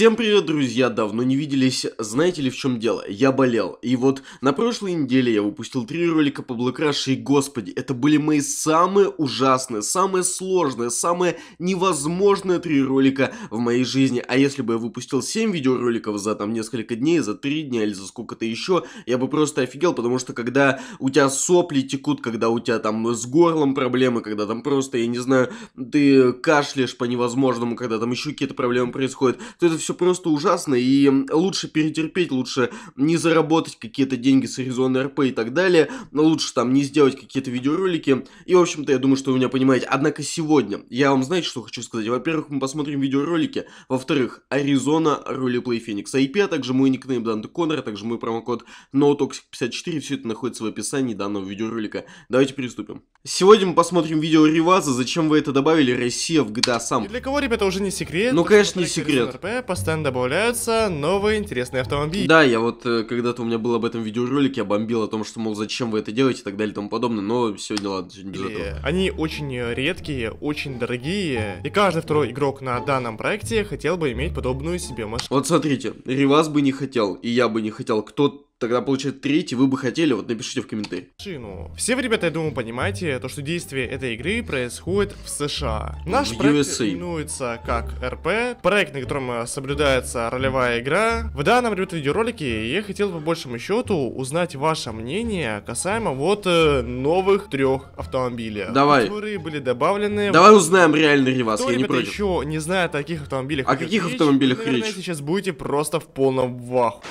Всем привет, друзья! Давно не виделись. Знаете ли, в чем дело? Я болел. И вот на прошлой неделе я выпустил три ролика по Black Rush, и господи, это были мои самые ужасные, самые сложные, самые невозможные три ролика в моей жизни. А если бы я выпустил 7 видеороликов за там несколько дней, за три дня или за сколько-то еще, я бы просто офигел, потому что когда у тебя сопли текут, когда у тебя там с горлом проблемы, когда там просто, я не знаю, ты кашляешь по невозможному, когда там еще какие-то проблемы происходят, то это все все просто ужасно, и лучше перетерпеть, лучше не заработать какие-то деньги с Arizona RP и так далее, лучше там не сделать какие-то видеоролики, и, в общем-то, я думаю, что вы меня понимаете. Однако сегодня я вам, знаете, что хочу сказать? Во-первых, мы посмотрим видеоролики, во-вторых, Arizona Roleplay Phoenix IP, а также мой никнейм Данте Коннор, а также мой промокод NoToxic54, все это находится в описании данного видеоролика. Давайте приступим. Сегодня мы посмотрим видео Реваза, зачем вы это добавили, Россия в GTA сам. И для кого, ребята, уже не секрет? Ну, конечно, не секрет. РП, по постоянно добавляются новые интересные автомобили. Да, я вот э, когда-то у меня был об этом видеоролик, я бомбил о том, что, мол, зачем вы это делаете и так далее и тому подобное, но сегодня, ладно, сегодня без э, этого. Они очень э, редкие, очень дорогие, и каждый второй игрок на данном проекте хотел бы иметь подобную себе машину. Вот смотрите, Ривас бы не хотел, и я бы не хотел, кто тогда получается третий вы бы хотели, вот напишите в комментарии. Все вы, ребята, я думаю, понимаете, то, что действие этой игры происходит в США. Наш в проект USA. именуется как РП, проект, на котором э, соблюдается ролевая игра. В данном, ребята, видеоролике я хотел по большему счету узнать ваше мнение касаемо вот э, новых трех автомобилей. Давай. Которые были добавлены. Давай узнаем реальный ревас, Кто, я ребята, не против. еще не знает о каких автомобилях. О каких речь, автомобилях вы, наверное, речь? сейчас будете просто в полном ваху.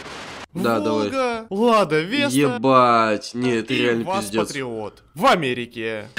Да, Волга, давай. Лада, Веста. Ебать, нет, и реально вас пиздец. патриот в Америке.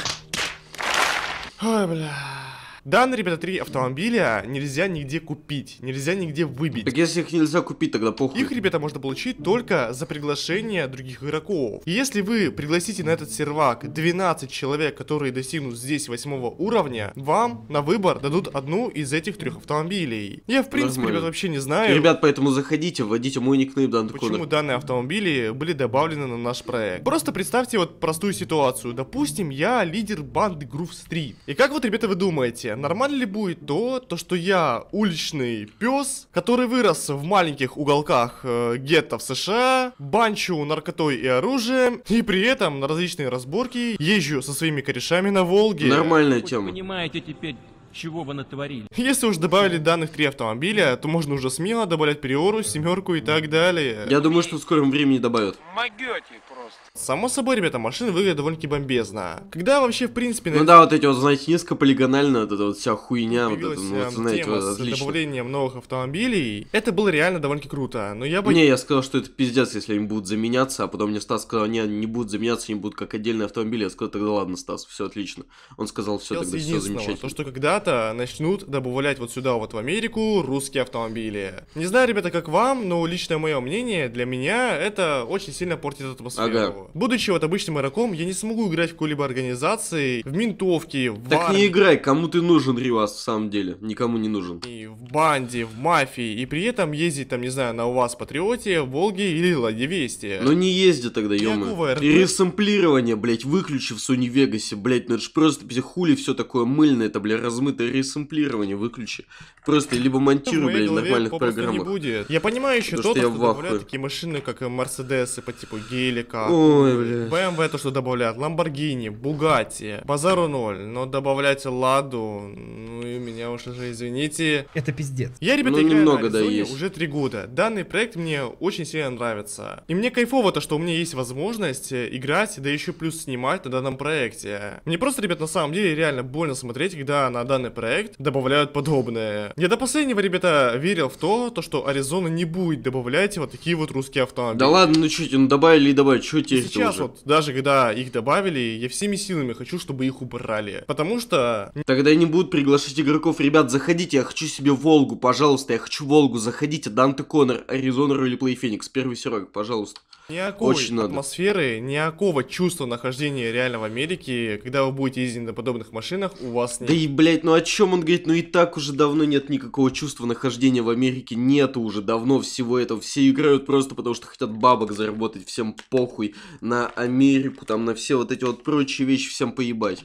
Ой, бля. Данные, ну, ребята, три автомобиля нельзя нигде купить, нельзя нигде выбить. Так если их нельзя купить, тогда похуй. Их, ребята, можно получить только за приглашение других игроков. если вы пригласите на этот сервак 12 человек, которые достигнут здесь 8 уровня, вам на выбор дадут одну из этих трех автомобилей. Я, в принципе, ребят, вообще не знаю. ребят, поэтому заходите, вводите мой никнейм Дан Почему Коннор. данные автомобили были добавлены на наш проект? Просто представьте вот простую ситуацию. Допустим, я лидер банды Groove Street. И как вот, ребята, вы думаете, кстати, нормально ли будет то, то что я уличный пес, который вырос в маленьких уголках э, гетто в США, банчу наркотой и оружием, и при этом на различные разборки езжу со своими корешами на Волге. Нормальная тема. Понимаете теперь, чего вы натворили. Если уж добавили данных три автомобиля, то можно уже смело добавлять Приору, Семерку и так далее. Я думаю, что в скором времени добавят. Могете просто. Само собой, ребята, машины выглядят довольно-таки бомбезно. Когда вообще, в принципе... Ну да, вот эти вот, знаете, низко полигонально, вот эта вот вся хуйня, вот это, ну, вот, эм, знаете, тема вот, отлично. с добавлением новых автомобилей, это было реально довольно-таки круто, но я бы... Не, я сказал, что это пиздец, если они будут заменяться, а потом мне Стас сказал, не, не будут заменяться, они будут как отдельные автомобили, я сказал, тогда ладно, Стас, все отлично. Он сказал, все, тогда все замечательно. То, что когда ребята начнут добавлять вот сюда вот в Америку русские автомобили. Не знаю, ребята, как вам, но личное мое мнение, для меня это очень сильно портит атмосферу. Ага. Будучи вот обычным игроком, я не смогу играть в какой-либо организации, в ментовке, в Так армии. не играй, кому ты нужен, Ривас, в самом деле, никому не нужен. И в банде, в мафии, и при этом ездить там, не знаю, на у вас Патриоте, Волге или Ладе Вести. Но не езди тогда, ё ну, Ресэмплирование, блять, выключи в Sony Vegas, блять, ну это же просто хули все такое мыльное, это, бля, размыло это ресэмплирование выключи. Просто либо монтируй, ну, блядь, нормальных программах. не будет. Я понимаю еще то, что, добавляют такие машины, как Мерседесы по типу Гелика, Ой, BMW, то, что добавляют, Ламборгини, Бугати, базару ноль, но добавлять Ладу, ну и меня уж уже извините. Это пиздец. Я, ребята, ну, играю немного, на да, есть. уже три года. Данный проект мне очень сильно нравится. И мне кайфово то, что у меня есть возможность э, играть, да еще плюс снимать на данном проекте. Мне просто, ребят, на самом деле реально больно смотреть, когда на данный проект добавляют подобное. Я до последнего, ребята, верил в то, то что Аризона не будет добавлять вот такие вот русские автомобили. Да ладно, ну что, ну добавили и добавили, что тебе Сейчас уже? вот, даже когда их добавили, я всеми силами хочу, чтобы их убрали. Потому что... Тогда не будут приглашать игроков, ребят, заходите, я хочу себе Волгу, пожалуйста, я хочу Волгу, заходите, Данте Коннор, Аризона Ролеплей Феникс, первый серог, пожалуйста. Никакой Очень атмосферы, надо. никакого чувства нахождения реально в Америке, когда вы будете ездить на подобных машинах, у вас нет. Да и, блядь, ну о чем он говорит? Ну и так уже давно нет никакого чувства нахождения в Америке, нету уже давно всего этого. Все играют просто потому, что хотят бабок заработать, всем похуй на Америку, там на все вот эти вот прочие вещи, всем поебать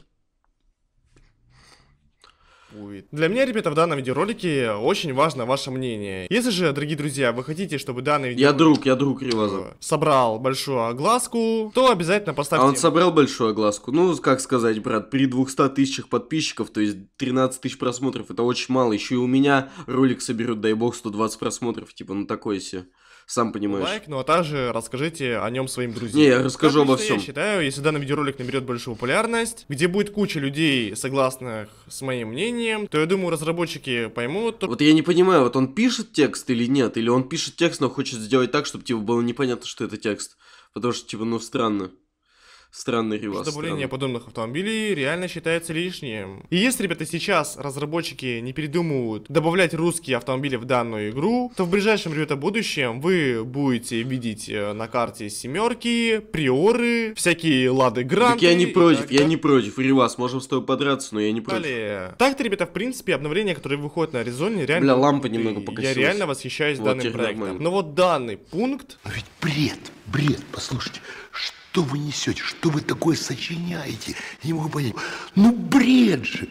существует. Для меня, ребята, в данном видеоролике очень важно ваше мнение. Если же, дорогие друзья, вы хотите, чтобы данный видео... Я друг, я друг Реваза. Э, собрал большую огласку, то обязательно поставьте... А он собрал большую огласку. Ну, как сказать, брат, при 200 тысячах подписчиков, то есть 13 тысяч просмотров, это очень мало. Еще и у меня ролик соберет, дай бог, 120 просмотров, типа, на ну, такой себе сам понимаешь. Лайк, ну а также расскажите о нем своим друзьям. Не, я расскажу обо всем. Я считаю, если данный видеоролик наберет большую популярность, где будет куча людей, согласных с моим мнением, то я думаю, разработчики поймут. Вот я не понимаю, вот он пишет текст или нет, или он пишет текст, но хочет сделать так, чтобы типа было непонятно, что это текст. Потому что, типа, ну странно странный ревас. Добавление подобных автомобилей реально считается лишним. И если, ребята, сейчас разработчики не передумывают добавлять русские автомобили в данную игру, то в ближайшем, ребята, будущем вы будете видеть э, на карте семерки, приоры, всякие лады гранты. Так я не против, я не против, ревас, можем с тобой подраться, но я не против. Далее. Так-то, ребята, в принципе, обновление, которое выходит на Аризоне, реально... Бля, лампа немного покосилась. Я реально восхищаюсь вот данным проектом. Нормально. Но вот данный пункт... Но ведь бред, бред, послушайте, что что вы несете? Что вы такое сочиняете? Я не могу понять. Ну, бред же!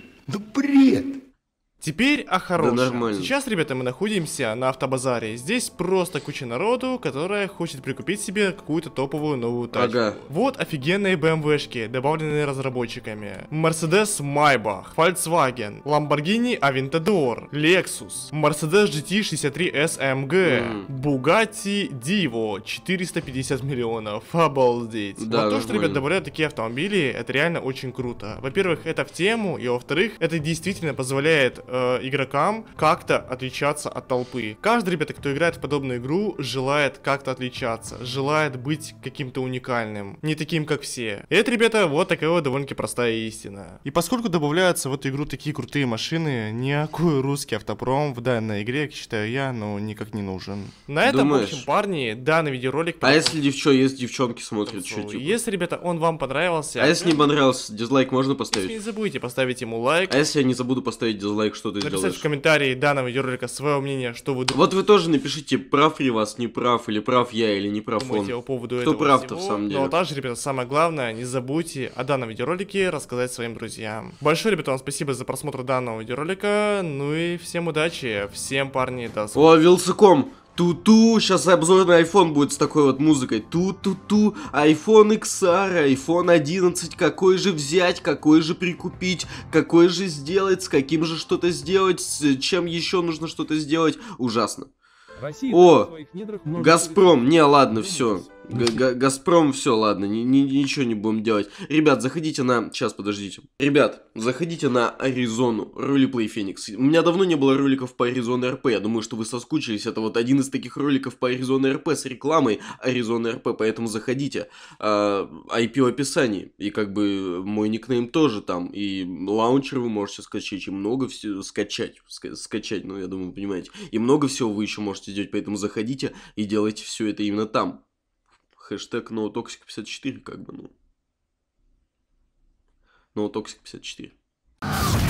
Теперь о хорошем. Да нормально. Сейчас, ребята, мы находимся на автобазаре. Здесь просто куча народу, которая хочет прикупить себе какую-то топовую новую тачку. Ага. Вот офигенные БМВшки, добавленные разработчиками. Mercedes Maybach, Volkswagen, Lamborghini Aventador, Lexus, Mercedes GT 63S MG, mm. Bugatti Divo 450 миллионов. Обалдеть. Да, вот то, что, ребят, добавляют такие автомобили, это реально очень круто. Во-первых, это в тему, и во-вторых, это действительно позволяет э, игрокам как-то отличаться от толпы. Каждый, ребята, кто играет в подобную игру, желает как-то отличаться, желает быть каким-то уникальным, не таким, как все. И это, ребята, вот такая вот довольно-таки простая истина. И поскольку добавляются в эту игру такие крутые машины, никакой русский автопром в данной игре, как считаю я, ну, никак не нужен. На этом, Думаешь? в общем, парни, данный видеоролик... А если, девчо, если девчонки смотрят, что типа? Если, ребята, он вам понравился... А если не понравился, дизлайк можно поставить? Если не забудьте поставить ему лайк. А если я не забуду поставить дизлайк, что что ты Написать сделаешь. в комментарии данного видеоролика свое мнение, что вы думаете. Вот вы тоже напишите, прав ли вас, не прав, или прав я, или не прав думаете он. По поводу Кто прав-то в самом ну, деле. Ну а также, ребята, самое главное, не забудьте о данном видеоролике рассказать своим друзьям. Большое, ребята, вам спасибо за просмотр данного видеоролика, ну и всем удачи, всем, парни, до скорого. О, Вилсаком! Ту-ту, сейчас обзор на iPhone будет с такой вот музыкой. Ту-ту-ту, iPhone XR, iPhone 11, какой же взять, какой же прикупить, какой же сделать, с каким же что-то сделать, с чем еще нужно что-то сделать. Ужасно. Россия О, Газпром, не, ладно, все. Газпром, все, ладно, ни, ничего не будем делать. Ребят, заходите на... Сейчас, подождите. Ребят, заходите на Аризону, Рулиплей Феникс. У меня давно не было роликов по Аризоне РП. Я думаю, что вы соскучились. Это вот один из таких роликов по Аризоне РП с рекламой Аризоны РП, поэтому заходите. А, IP в описании. И как бы мой никнейм тоже там. И лаунчер вы можете скачать, и много всего... Скачать, скачать, ну, я думаю, понимаете. И много всего вы еще можете делать, поэтому заходите и делайте все это именно там хэштег NoToxic54, как бы, ну. NoToxic54.